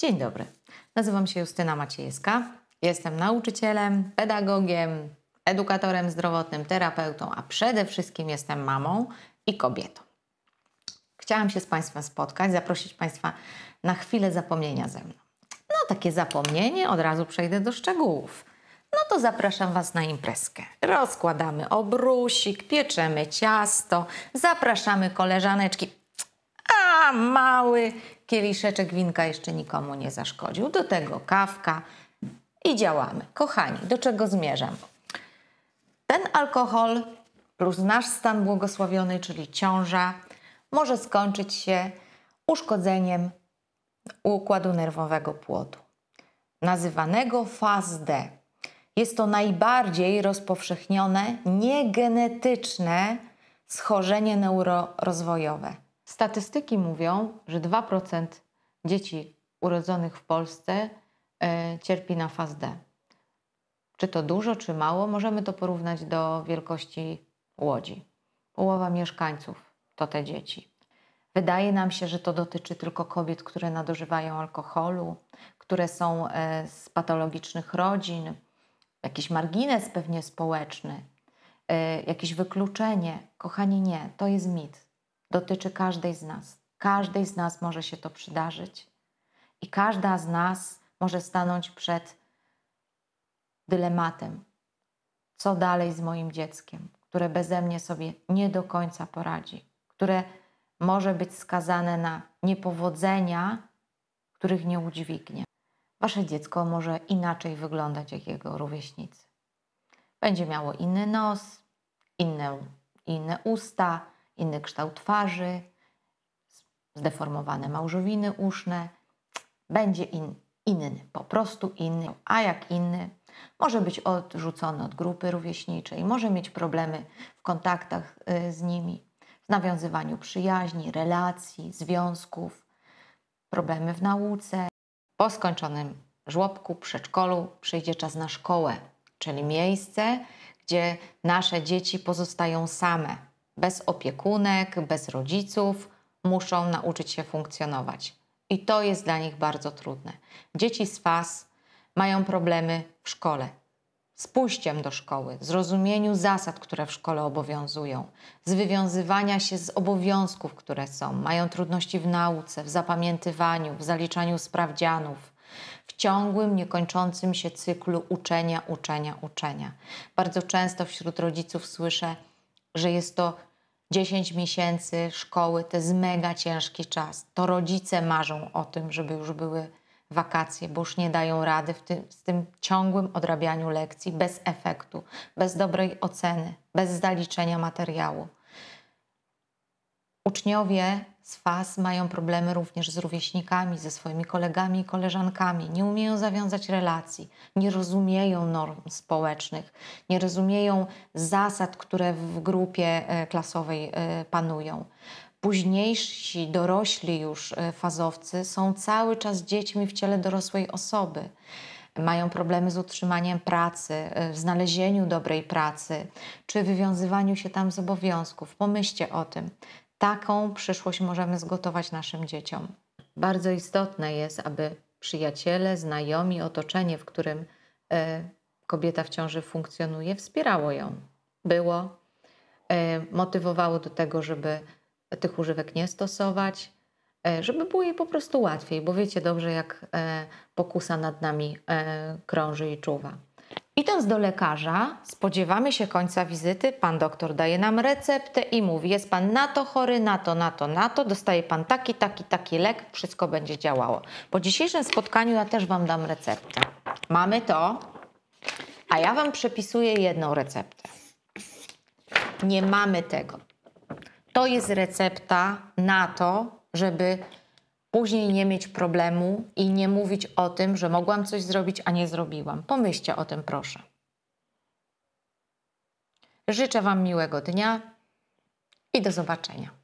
Dzień dobry. Nazywam się Justyna Maciejska. Jestem nauczycielem, pedagogiem, edukatorem zdrowotnym, terapeutą, a przede wszystkim jestem mamą i kobietą. Chciałam się z Państwem spotkać, zaprosić Państwa na chwilę zapomnienia ze mną. No, takie zapomnienie, od razu przejdę do szczegółów no to zapraszam Was na imprezkę. Rozkładamy obrusik, pieczemy ciasto, zapraszamy koleżaneczki. A mały kieliszeczek winka jeszcze nikomu nie zaszkodził. Do tego kawka i działamy. Kochani, do czego zmierzam? Ten alkohol plus nasz stan błogosławiony, czyli ciąża, może skończyć się uszkodzeniem układu nerwowego płodu, nazywanego faz D jest to najbardziej rozpowszechnione, niegenetyczne schorzenie neurorozwojowe. Statystyki mówią, że 2% dzieci urodzonych w Polsce e, cierpi na FASD. Czy to dużo, czy mało? Możemy to porównać do wielkości łodzi. Połowa mieszkańców to te dzieci. Wydaje nam się, że to dotyczy tylko kobiet, które nadużywają alkoholu, które są e, z patologicznych rodzin, jakiś margines pewnie społeczny, y, jakieś wykluczenie. Kochani, nie, to jest mit. Dotyczy każdej z nas. Każdej z nas może się to przydarzyć i każda z nas może stanąć przed dylematem. Co dalej z moim dzieckiem, które beze mnie sobie nie do końca poradzi, które może być skazane na niepowodzenia, których nie udźwignie. Wasze dziecko może inaczej wyglądać jak jego rówieśnicy. Będzie miało inny nos, inne, inne usta, inny kształt twarzy, zdeformowane małżowiny uszne. Będzie in, inny, po prostu inny. A jak inny, może być odrzucony od grupy rówieśniczej, może mieć problemy w kontaktach y, z nimi, w nawiązywaniu przyjaźni, relacji, związków, problemy w nauce. Po skończonym żłobku, przedszkolu przyjdzie czas na szkołę, czyli miejsce, gdzie nasze dzieci pozostają same, bez opiekunek, bez rodziców, muszą nauczyć się funkcjonować. I to jest dla nich bardzo trudne. Dzieci z FAS mają problemy w szkole z pójściem do szkoły, zrozumieniu zasad, które w szkole obowiązują, z wywiązywania się z obowiązków, które są, mają trudności w nauce, w zapamiętywaniu, w zaliczaniu sprawdzianów, w ciągłym, niekończącym się cyklu uczenia, uczenia, uczenia. Bardzo często wśród rodziców słyszę, że jest to 10 miesięcy szkoły, to jest mega ciężki czas. To rodzice marzą o tym, żeby już były wakacje, bo już nie dają rady w tym, z tym ciągłym odrabianiu lekcji bez efektu, bez dobrej oceny, bez zaliczenia materiału. Uczniowie z FAS mają problemy również z rówieśnikami, ze swoimi kolegami i koleżankami. Nie umieją zawiązać relacji, nie rozumieją norm społecznych, nie rozumieją zasad, które w grupie e, klasowej e, panują późniejsi, dorośli już e, fazowcy są cały czas dziećmi w ciele dorosłej osoby. Mają problemy z utrzymaniem pracy, e, w znalezieniu dobrej pracy, czy wywiązywaniu się tam z obowiązków. Pomyślcie o tym. Taką przyszłość możemy zgotować naszym dzieciom. Bardzo istotne jest, aby przyjaciele, znajomi, otoczenie, w którym e, kobieta w ciąży funkcjonuje, wspierało ją, było, motywowało do tego, żeby tych używek nie stosować, e, żeby było jej po prostu łatwiej, bo wiecie dobrze, jak e, pokusa nad nami e, krąży i czuwa. Idąc do lekarza, spodziewamy się końca wizyty. Pan doktor daje nam receptę i mówi: Jest pan na to chory, na to, na to, na to, dostaje pan taki, taki, taki lek, wszystko będzie działało. Po dzisiejszym spotkaniu ja też wam dam receptę. Mamy to, a ja wam przepisuję jedną receptę. Nie mamy tego. To jest recepta na to, żeby później nie mieć problemu i nie mówić o tym, że mogłam coś zrobić, a nie zrobiłam. Pomyślcie o tym, proszę. Życzę Wam miłego dnia i do zobaczenia.